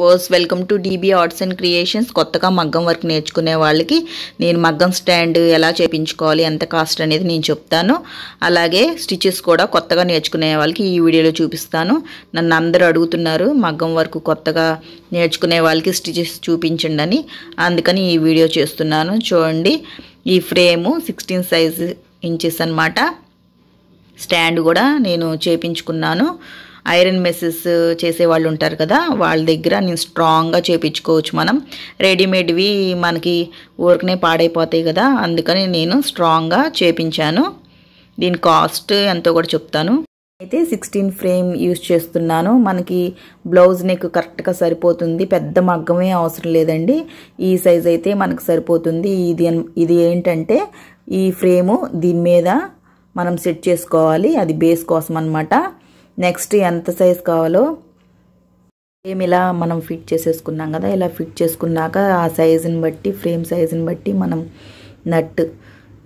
verse welcome to DB arts and creations కొత్తగా మగ్గం work నేర్చుకునే వాళ్ళకి నేను మగ్గం స్టాండ్ ఎలా చేయించుకోవాలి ఎంత కాస్ట్ అనేది నేను చెప్తాను అలాగే స్టిచెస్ కూడా కొత్తగా నేర్చుకునే వాళ్ళకి ఈ వీడియోలో చూపిస్తాను నన్ను అందరూ అడుగుతున్నారు మగ్గం వర్క్ కొత్తగా నేర్చుకునే వాళ్ళకి స్టిచెస్ చూపించండి అని అందుకని ఈ వీడియో చేస్తున్నాను చూడండి ఈ ఫ్రేము సిక్స్టీన్ సైజ్ ఇంచెస్ అనమాట స్టాండ్ కూడా నేను చేపించుకున్నాను ఐరన్ మెసెస్ చేసే వాళ్ళు ఉంటారు కదా వాళ్ళ దగ్గర నేను స్ట్రాంగ్గా చేపించుకోవచ్చు మనం రెడీమేడ్వి మనకి ఊరికనే పాడైపోతాయి కదా అందుకని నేను స్ట్రాంగ్గా చేపించాను దీని కాస్ట్ ఎంతో కూడా చెప్తాను అయితే సిక్స్టీన్ ఫ్రేమ్ యూజ్ చేస్తున్నాను మనకి బ్లౌజ్ నెక్ కరెక్ట్గా సరిపోతుంది పెద్ద మగ్గమే అవసరం లేదండి ఈ సైజ్ అయితే మనకు సరిపోతుంది ఇది ఇది ఏంటంటే ఈ ఫ్రేము దీని మీద మనం సెట్ చేసుకోవాలి అది బేస్ కోసం అనమాట నెక్స్ట్ ఎంత సైజ్ కావాలో ఫ్రేమ్ ఇలా మనం ఫిట్ చేసేసుకున్నాం కదా ఇలా ఫిట్ చేసుకున్నాక ఆ సైజుని బట్టి ఫ్రేమ్ సైజుని బట్టి మనం నట్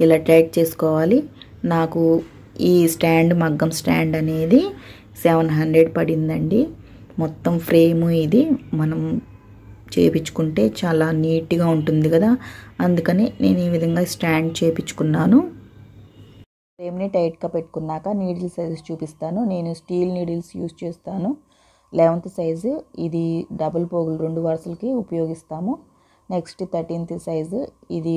ఇలా టైట్ చేసుకోవాలి నాకు ఈ స్టాండ్ మగ్గం స్టాండ్ అనేది సెవెన్ హండ్రెడ్ పడిందండి మొత్తం ఫ్రేము ఇది మనం చేపించుకుంటే చాలా నీట్గా ఉంటుంది కదా అందుకని నేను ఈ విధంగా స్టాండ్ చేపించుకున్నాను ఫ్రేమ్ని టైట్గా పెట్టుకున్నాక నీడిల్ సైజు చూపిస్తాను నేను స్టీల్ నీడిల్స్ యూజ్ చేస్తాను లెవెంత్ సైజు ఇది డబుల్ పోగులు రెండు వరుసలకి ఉపయోగిస్తాము నెక్స్ట్ థర్టీన్త్ సైజు ఇది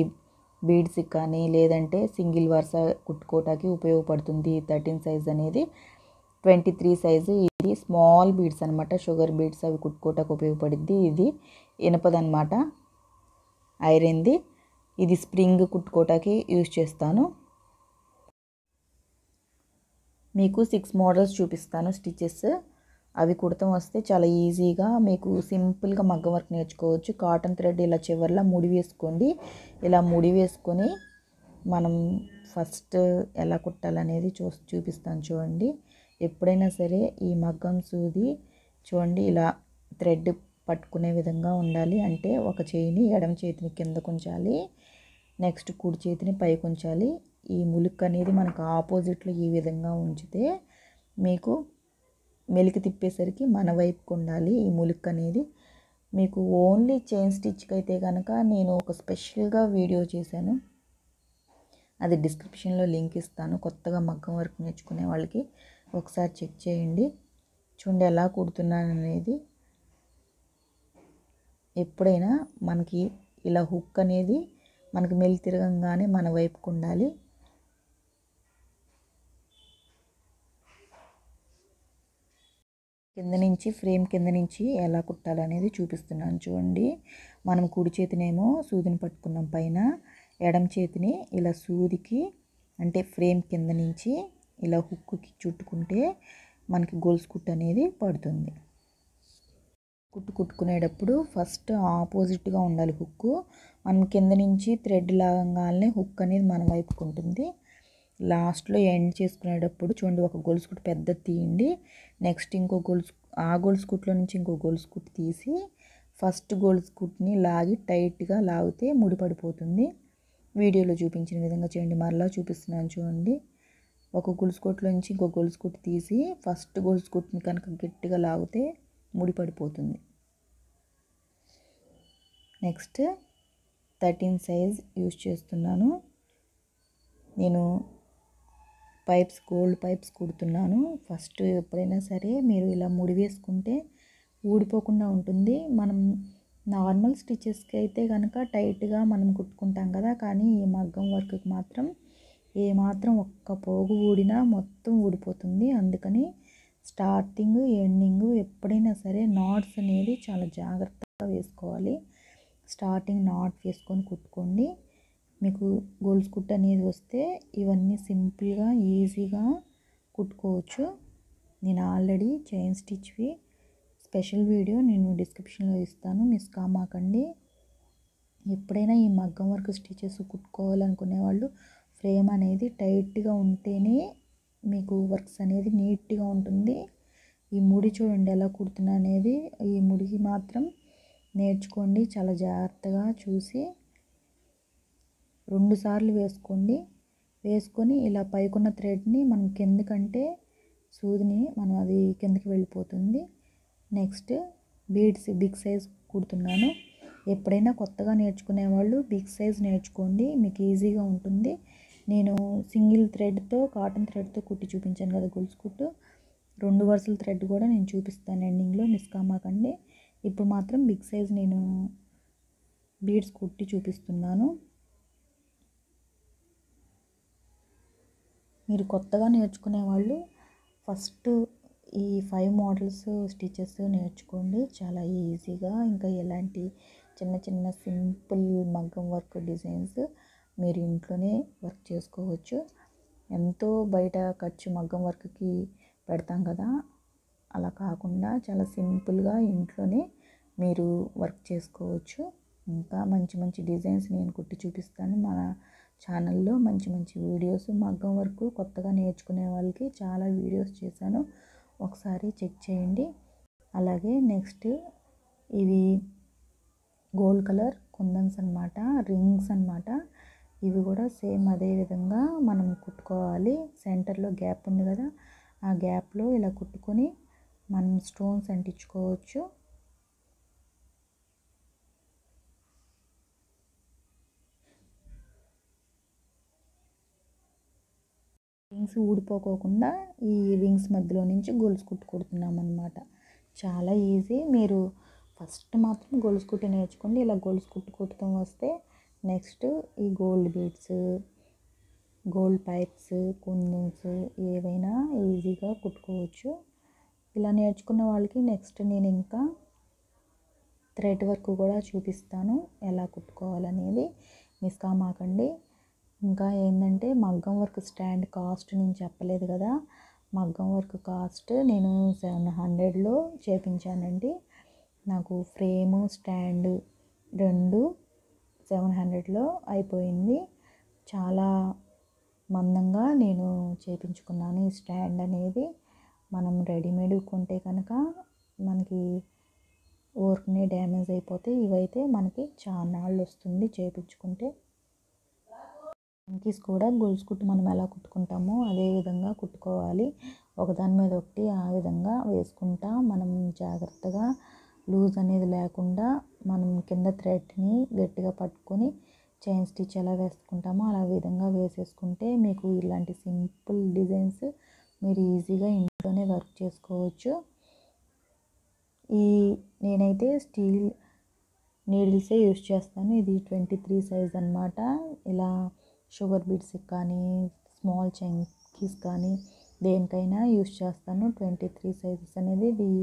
బీడ్స్ కానీ లేదంటే సింగిల్ వరుస కుట్టుకోవటానికి ఉపయోగపడుతుంది థర్టీన్ సైజ్ అనేది ట్వంటీ త్రీ సైజు ఇది స్మాల్ బీడ్స్ అనమాట షుగర్ బీడ్స్ అవి కుట్టుకోటానికి ఉపయోగపడింది ఇది ఇనపదనమాట ఐరన్ది ఇది స్ప్రింగ్ కుట్టుకోటానికి యూజ్ చేస్తాను మీకు సిక్స్ మోడల్స్ చూపిస్తాను స్టిచెస్ అవి కుడతాం వస్తే చాలా ఈజీగా మీకు సింపుల్గా మగ్గం వర్క్ నేర్చుకోవచ్చు కాటన్ థ్రెడ్ ఇలా చివరిలో ముడి వేసుకోండి ఇలా ముడి వేసుకొని మనం ఫస్ట్ ఎలా కుట్టాలనేది చూ చూపిస్తాను చూడండి ఎప్పుడైనా సరే ఈ మగ్గం సూది చూడండి ఇలా థ్రెడ్ పట్టుకునే విధంగా ఉండాలి అంటే ఒక చేయిని ఎడమ చేతిని కింద ఉంచాలి నెక్స్ట్ కుడి చేతిని పై ఉంచాలి ఈ ములుక్ అనేది మనకు ఆపోజిట్లో ఈ విధంగా ఉంచితే మీకు మెలికి తిప్పేసరికి మన వైపుకు ఉండాలి ఈ ములుక్ అనేది మీకు ఓన్లీ చైన్ స్టిచ్కి అయితే కనుక నేను ఒక స్పెషల్గా వీడియో చేశాను అది డిస్క్రిప్షన్లో లింక్ ఇస్తాను కొత్తగా మగ్గం వర్క్ నేర్చుకునే వాళ్ళకి ఒకసారి చెక్ చేయండి చూడండి ఎలా కుడుతున్నాను అనేది ఎప్పుడైనా మనకి ఇలా హుక్ అనేది మనకి మెలి తిరగంగానే మన వైపుకు ఉండాలి కింద నుంచి ఫ్రేమ్ కింద నుంచి ఎలా కుట్టాలనేది చూపిస్తున్నాను చూడండి మనం కుడి చేతినేమో సూదిని పట్టుకున్నాం పైన ఎడం చేతిని ఇలా సూదికి అంటే ఫ్రేమ్ కింద నుంచి ఇలా హుక్కుకి చుట్టుకుంటే మనకి గోల్స్ కుట్ అనేది పడుతుంది కుట్టు కుట్టుకునేటప్పుడు ఫస్ట్ ఆపోజిట్గా ఉండాలి హుక్కు మనం కింద నుంచి థ్రెడ్ లాగంగానే హుక్ అనేది మన వైపుకుంటుంది ఉంటుంది లాస్ట్లో ఎండ్ చేసుకునేటప్పుడు చూడండి ఒక గొలుసుకుట్టు పెద్ద తీయండి నెక్స్ట్ ఇంకో గొలుసు ఆ గొలుసు కుట్లో నుంచి ఇంకో గొలుసు కుట్టు తీసి ఫస్ట్ గొలుసు కుట్టుని లాగి టైట్గా లాగితే ముడి పడిపోతుంది వీడియోలో చూపించిన విధంగా చేయండి మరలా చూపిస్తున్నాను చూడండి ఒక గొలుసు నుంచి ఇంకో గొలుసు కుట్టు తీసి ఫస్ట్ గొలుసు కుట్టుని కనుక గట్టిగా లాగితే ముడి పడిపోతుంది నెక్స్ట్ థర్టీన్ సైజ్ యూజ్ చేస్తున్నాను నేను పైప్స్ గోల్డ్ పైప్స్ కుడుతున్నాను ఫస్ట్ ఎప్పుడైనా సరే మీరు ఇలా ముడి వేసుకుంటే ఊడిపోకుండా ఉంటుంది మనం నార్మల్ స్టిచెస్కి అయితే కనుక టైట్గా మనం కుట్టుకుంటాం కదా కానీ ఈ మగ్గం వర్క్కి మాత్రం ఏమాత్రం ఒక్క పోగు ఊడినా మొత్తం ఊడిపోతుంది అందుకని స్టార్టింగ్ ఎండింగ్ ఎప్పుడైనా సరే నాట్స్ అనేది చాలా జాగ్రత్తగా వేసుకోవాలి స్టార్టింగ్ నాట్ వేసుకొని కుట్టుకోండి మీకు గోల్స్ కుట్ అనేది వస్తే ఇవన్నీ సింపుల్గా ఈజీగా కుట్టుకోవచ్చు నేను ఆల్రెడీ చైన్ స్టిచ్వి స్పెషల్ వీడియో నేను డిస్క్రిప్షన్లో ఇస్తాను మిస్ కామాకండి ఎప్పుడైనా ఈ మగ్గం వర్క్ స్టిచెస్ కుట్టుకోవాలనుకునే వాళ్ళు ఫ్రేమ్ అనేది టైట్గా ఉంటేనే మీకు వర్క్స్ అనేది నీట్గా ఉంటుంది ఈ ముడి చూడండి ఎలా కుడుతున్నా అనేది ఈ ముడికి మాత్రం నేర్చుకోండి చాలా జాగ్రత్తగా చూసి రెండు సార్లు వేసుకోండి వేసుకొని ఇలా పైకున్న థ్రెడ్ని మనం కిందకంటే సూదిని మనం అది కిందకి వెళ్ళిపోతుంది నెక్స్ట్ బీడ్స్ బిగ్ సైజ్ కుడుతున్నాను ఎప్పుడైనా కొత్తగా నేర్చుకునే వాళ్ళు బిగ్ సైజ్ నేర్చుకోండి మీకు ఈజీగా ఉంటుంది నేను సింగిల్ థ్రెడ్తో కాటన్ థ్రెడ్తో కుట్టి చూపించాను కదా గొలుసు కుట్టు రెండు వరుసల థ్రెడ్ కూడా నేను చూపిస్తాను ఎండింగ్లో మిస్ కామాకండి ఇప్పుడు మాత్రం బిగ్ సైజ్ నేను బీడ్స్ కుట్టి చూపిస్తున్నాను మీరు కొత్తగా నేర్చుకునే వాళ్ళు ఫస్ట్ ఈ ఫైవ్ మోడల్స్ స్టిచెస్ నేర్చుకోండి చాలా ఈజీగా ఇంకా ఎలాంటి చిన్న చిన్న సింపుల్ మగ్గం వర్క్ డిజైన్స్ మీరు ఇంట్లోనే వర్క్ చేసుకోవచ్చు ఎంతో బయట ఖర్చు మగ్గం వర్క్కి పెడతాం కదా అలా కాకుండా చాలా సింపుల్గా ఇంట్లోనే మీరు వర్క్ చేసుకోవచ్చు ఇంకా మంచి మంచి డిజైన్స్ నేను కుట్టి చూపిస్తాను మన ఛానల్లో మంచి మంచి వీడియోస్ మగ్గం వరకు కొత్తగా నేర్చుకునే వాళ్ళకి చాలా వీడియోస్ చేశాను ఒకసారి చెక్ చేయండి అలాగే నెక్స్ట్ ఇవి గోల్డ్ కలర్ కుందన్స్ అనమాట రింగ్స్ అనమాట ఇవి కూడా సేమ్ అదే విధంగా మనం కుట్టుకోవాలి సెంటర్లో గ్యాప్ ఉంది కదా ఆ గ్యాప్లో ఇలా కుట్టుకొని మనం స్టోన్స్ అంటించుకోవచ్చు వింగ్స్ ఊడిపోకోకుండా ఈ వింగ్స్ మధ్యలో నుంచి గొలుసు కుట్టు అనమాట చాలా ఈజీ మీరు ఫస్ట్ మాత్రం గొలుసు కుట్టి నేర్చుకోండి ఇలా గొలుసు కుట్టు కుట్టడం వస్తే నెక్స్ట్ ఈ gold beads gold pipes kundans ఏవైనా ఈజీగా కుట్టుకోవచ్చు ఇలా నేర్చుకున్న వాళ్ళకి నెక్స్ట్ నేను ఇంకా థ్రెడ్ వర్క్ కూడా చూపిస్తాను ఎలా కుట్టుకోవాలనేది మిస్ కామాకండి ఇంకా ఏంటంటే మగ్గం వర్క్ స్టాండ్ కాస్ట్ నేను చెప్పలేదు కదా మగ్గం వర్క్ కాస్ట్ నేను సెవెన్ హండ్రెడ్లో చేపించానండి నాకు ఫ్రేము స్టాండ్ రెండు సెవెన్ హండ్రెడ్లో అయిపోయింది చాలా మందంగా నేను చేపించుకున్నాను ఈ స్టాండ్ అనేది మనం రెడీమేడ్ కొంటే కనుక మనకి వర్క్ని డ్యామేజ్ అయిపోతే ఇవైతే మనకి చాలా వస్తుంది చేపించుకుంటే మంకీస్ కూడా గొలుసు కుట్టు మనం ఎలా కుట్టుకుంటామో అదే విధంగా కుట్టుకోవాలి ఒకదాని మీద ఒకటి ఆ విధంగా వేసుకుంటా మనం జాగ్రత్తగా లూజ్ అనేది లేకుండా మనం కింద థ్రెడ్ని గట్టిగా పట్టుకొని చైన్ స్టిచ్ ఎలా వేసుకుంటామో అలా విధంగా వేసేసుకుంటే మీకు ఇలాంటి సింపుల్ డిజైన్స్ మీరు ఈజీగా ఇంట్లోనే వర్క్ చేసుకోవచ్చు ఈ నేనైతే స్టీల్ నీడిల్సే యూస్ చేస్తాను ఇది ట్వంటీ త్రీ సైజ్ అనమాట ఇలా షుగర్ బీడ్స్కి కానీ స్మాల్ చంకీస్ కానీ దేనికైనా యూస్ చేస్తాను ట్వంటీ త్రీ సైజెస్ అనేది ఈ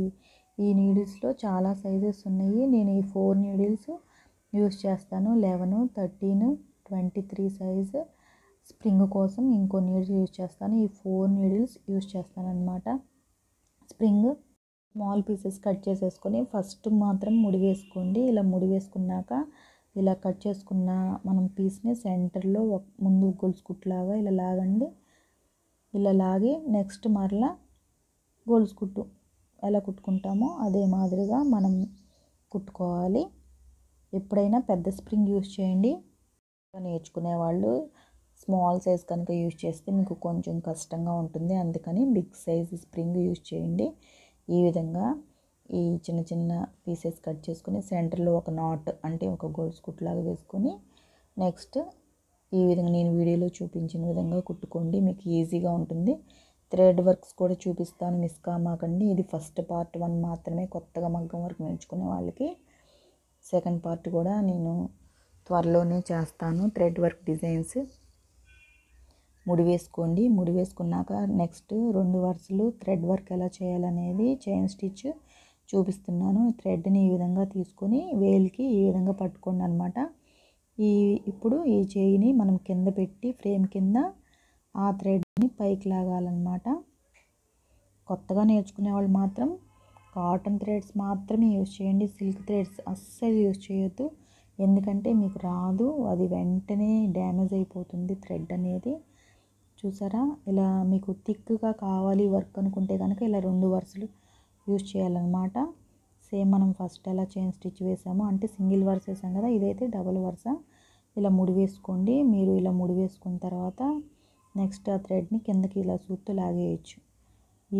ఈ నీడిల్స్లో చాలా సైజెస్ ఉన్నాయి నేను ఈ ఫోర్ నీడిల్స్ యూస్ చేస్తాను eleven thirteen twenty three size spring కోసం ఇంకో నీడిల్స్ యూస్ చేస్తాను ఈ ఫోర్ నీడిల్స్ యూస్ చేస్తాను అనమాట స్ప్రింగ్ స్మాల్ పీసెస్ కట్ చేసేసుకొని ఫస్ట్ మాత్రం ముడి వేసుకోండి ఇలా ముడి వేసుకున్నాక ఇలా కట్ చేసుకున్న మనం పీస్ని సెంటర్లో ముందు గొలుసు ఇలా లాగండి ఇలా లాగి నెక్స్ట్ మరలా గొలుసు కుట్టు ఎలా కుట్టుకుంటామో అదే మాదిరిగా మనం కుట్టుకోవాలి ఎప్పుడైనా పెద్ద స్ప్రింగ్ యూజ్ చేయండి నేర్చుకునే వాళ్ళు స్మాల్ సైజ్ కనుక యూజ్ చేస్తే మీకు కొంచెం కష్టంగా ఉంటుంది అందుకని బిగ్ సైజ్ స్ప్రింగ్ యూజ్ చేయండి ఈ విధంగా ఈ చిన్న చిన్న పీసెస్ కట్ చేసుకుని సెంటర్లో ఒక నాట్ అంటే ఒక గోల్స్ కుట్లాగా వేసుకొని నెక్స్ట్ ఈ విధంగా నేను వీడియోలో చూపించిన విధంగా కుట్టుకోండి మీకు ఈజీగా ఉంటుంది థ్రెడ్ వర్క్స్ కూడా చూపిస్తాను మిస్ కామాకండి ఇది ఫస్ట్ పార్ట్ వన్ మాత్రమే కొత్తగా మగ్గం వర్క్ నేర్చుకునే వాళ్ళకి సెకండ్ పార్ట్ కూడా నేను త్వరలోనే చేస్తాను థ్రెడ్ వర్క్ డిజైన్స్ ముడి వేసుకోండి ముడి వేసుకున్నాక నెక్స్ట్ రెండు వరుసలు థ్రెడ్ వర్క్ ఎలా చేయాలనేది చైన్ స్టిచ్ చూపిస్తున్నాను థ్రెడ్ని ఈ విధంగా తీసుకొని వేలికి ఈ విధంగా పట్టుకోండి అనమాట ఈ ఇప్పుడు ఈ చేయిని మనం కింద పెట్టి ఫ్రేమ్ కింద ఆ థ్రెడ్ని పైకి లాగాలన్నమాట కొత్తగా నేర్చుకునే వాళ్ళు మాత్రం కాటన్ థ్రెడ్స్ మాత్రమే యూజ్ చేయండి సిల్క్ థ్రెడ్స్ అస్సలు యూజ్ చేయొద్దు ఎందుకంటే మీకు రాదు అది వెంటనే డ్యామేజ్ అయిపోతుంది థ్రెడ్ అనేది చూసారా ఇలా మీకు థిక్గా కావాలి వర్క్ అనుకుంటే కనుక ఇలా రెండు వరుసలు యూజ్ చేయాలన్నమాట సేమ్ మనం ఫస్ట్ ఎలా చైన్ స్టిచ్ వేసామో అంటే సింగిల్ వర్స్ వేసాం కదా ఇదైతే డబుల్ వర్స ఇలా ముడి వేసుకోండి మీరు ఇలా ముడి వేసుకున్న తర్వాత నెక్స్ట్ ఆ థ్రెడ్ని కిందకి ఇలా సూత్తు లాగేయచ్చు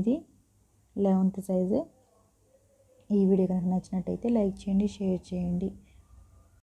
ఇది లెవెంత్ సైజు ఈ వీడియో కనుక నచ్చినట్టయితే లైక్ చేయండి షేర్ చేయండి